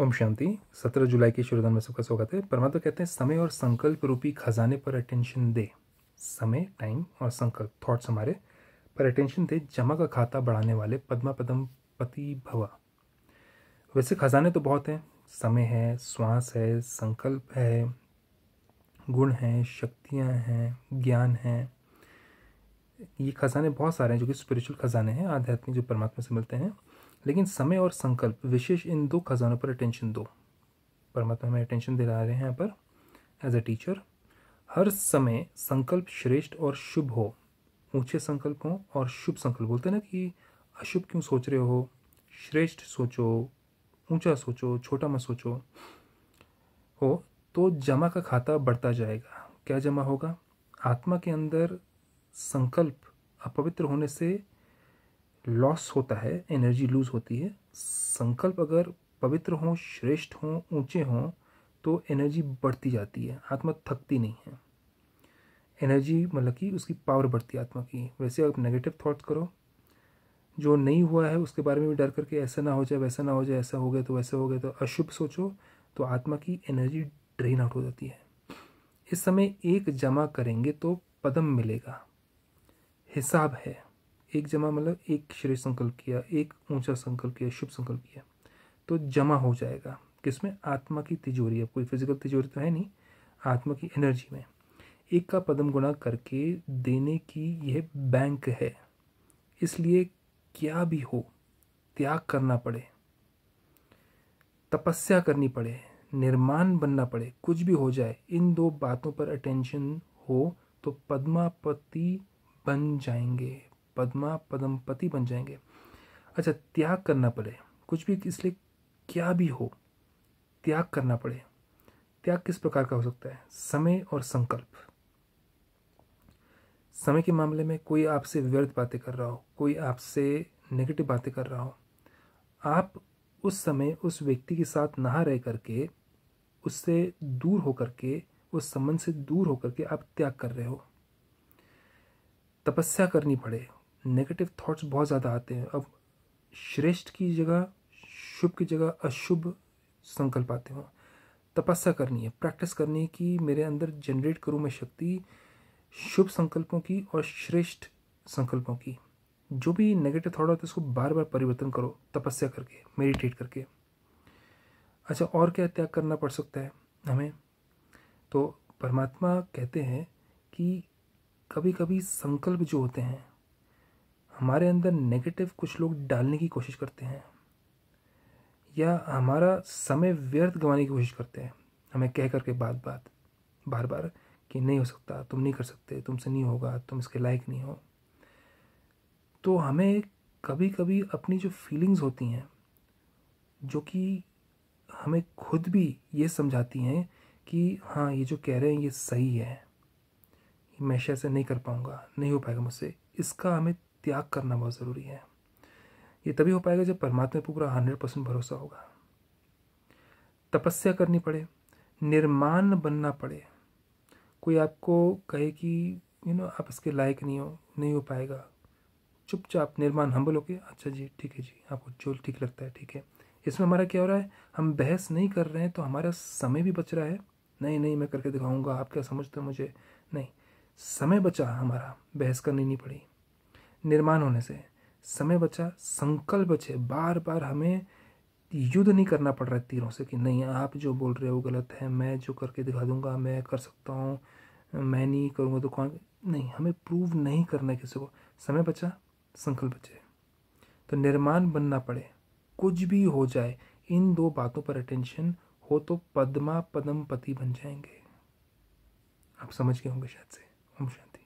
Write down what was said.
ओम शांति सत्रह जुलाई की शुरुआत में सबका स्वागत है परमात्मा कहते हैं समय और संकल्प रूपी खजाने पर अटेंशन दे समय टाइम और संकल्प थॉट्स हमारे पर अटेंशन दे जमा का खाता बढ़ाने वाले पद्मा पदम पति भवा वैसे खजाने तो बहुत हैं समय है श्वास है संकल्प है गुण हैं शक्तियाँ हैं ज्ञान हैं ये खजाने बहुत सारे हैं जो कि स्पिरिचुअल खजाने हैं आध्यात्मिक जो परमात्मा से मिलते हैं लेकिन समय और संकल्प विशेष इन दो खजानों पर अटेंशन दो परमात्मा हमें अटेंशन दिला रहे हैं यहाँ पर एज अ टीचर हर समय संकल्प श्रेष्ठ और शुभ हो ऊंचे संकल्प हों और शुभ संकल्प बोलते ना कि अशुभ क्यों सोच रहे हो श्रेष्ठ सोचो ऊंचा सोचो छोटा मत सोचो हो तो जमा का खाता बढ़ता जाएगा क्या जमा होगा आत्मा के अंदर संकल्प अपवित्र होने से लॉस होता है एनर्जी लूज होती है संकल्प अगर पवित्र हों श्रेष्ठ हों ऊंचे हों तो एनर्जी बढ़ती जाती है आत्मा थकती नहीं है एनर्जी मतलब कि उसकी पावर बढ़ती है आत्मा की वैसे आप नेगेटिव थॉट्स करो जो नहीं हुआ है उसके बारे में भी डर करके ऐसा ना हो जाए वैसा ना हो जाए ऐसा हो गया तो वैसा हो गया तो अशुभ सोचो तो आत्मा की एनर्जी ड्रेन आउट हो जाती है इस समय एक जमा करेंगे तो पदम मिलेगा हिसाब है एक जमा मतलब एक श्रेय संकल्प किया एक ऊंचा संकल्प किया शुभ संकल्प किया तो जमा हो जाएगा किसमें आत्मा की तिजोरी अब कोई फिजिकल तिजोरी तो है नहीं आत्मा की एनर्जी में एक का पदम गुणा करके देने की यह बैंक है इसलिए क्या भी हो त्याग करना पड़े तपस्या करनी पड़े निर्माण बनना पड़े कुछ भी हो जाए इन दो बातों पर अटेंशन हो तो पद्मापति बन जाएंगे पद्मा पति बन जाएंगे अच्छा त्याग करना पड़े कुछ भी इसलिए क्या भी हो त्याग करना पड़े त्याग किस प्रकार का हो सकता है समय और संकल्प समय के मामले में कोई आपसे व्यर्थ बातें कर रहा हो कोई आपसे नेगेटिव बातें कर रहा हो आप उस समय उस व्यक्ति के साथ नहा रह करके उससे दूर हो करके उस संबंध से दूर होकर के आप त्याग कर रहे हो तपस्या करनी पड़े नेगेटिव थॉट्स बहुत ज़्यादा आते हैं अब श्रेष्ठ की जगह शुभ की जगह अशुभ संकल्प आते हों तपस्या करनी है प्रैक्टिस करनी है कि मेरे अंदर जनरेट करूँ मैं शक्ति शुभ संकल्पों की और श्रेष्ठ संकल्पों की जो भी नेगेटिव थॉट होते हैं उसको बार बार परिवर्तन करो तपस्या करके मेडिटेट करके अच्छा और क्या त्याग करना पड़ सकता है हमें तो परमात्मा कहते हैं कि कभी कभी संकल्प जो होते हैं हमारे अंदर नेगेटिव कुछ लोग डालने की कोशिश करते हैं या हमारा समय व्यर्थ गंवाने की कोशिश करते हैं हमें कह करके बात बात बार बार कि नहीं हो सकता तुम नहीं कर सकते तुमसे नहीं होगा तुम इसके लायक नहीं हो तो हमें कभी कभी अपनी जो फीलिंग्स होती हैं जो कि हमें खुद भी ये समझाती हैं कि हाँ ये जो कह रहे हैं ये सही है मैं शायद से नहीं कर पाऊँगा नहीं हो पाएगा मुझसे इसका हमें त्याग करना बहुत ज़रूरी है ये तभी हो पाएगा जब परमात्मा पूरा हंड्रेड परसेंट भरोसा होगा तपस्या करनी पड़े निर्माण बनना पड़े कोई आपको कहे कि यू नो आप इसके लायक नहीं हो नहीं हो पाएगा चुपचाप निर्माण हम्बल होके अच्छा जी ठीक है जी आपको जो ठीक लगता है ठीक है इसमें हमारा क्या हो रहा है हम बहस नहीं कर रहे हैं तो हमारा समय भी बच रहा है नहीं नहीं मैं करके दिखाऊंगा आप क्या समझते हो मुझे नहीं समय बचा हमारा बहस करनी नहीं पड़ी निर्माण होने से समय बचा संकल्प बचे बार बार हमें युद्ध नहीं करना पड़ रहा है तीरों से कि नहीं आप जो बोल रहे हो गलत है मैं जो करके दिखा दूंगा मैं कर सकता हूँ मैं नहीं करूँगा तो कौन नहीं हमें प्रूव नहीं करना है किसी को समय बचा संकल्प बचे तो निर्माण बनना पड़े कुछ भी हो जाए इन दो बातों पर अटेंशन हो तो पद्मा पति बन जाएंगे आप समझ गए होंगे शायद से ओम शांति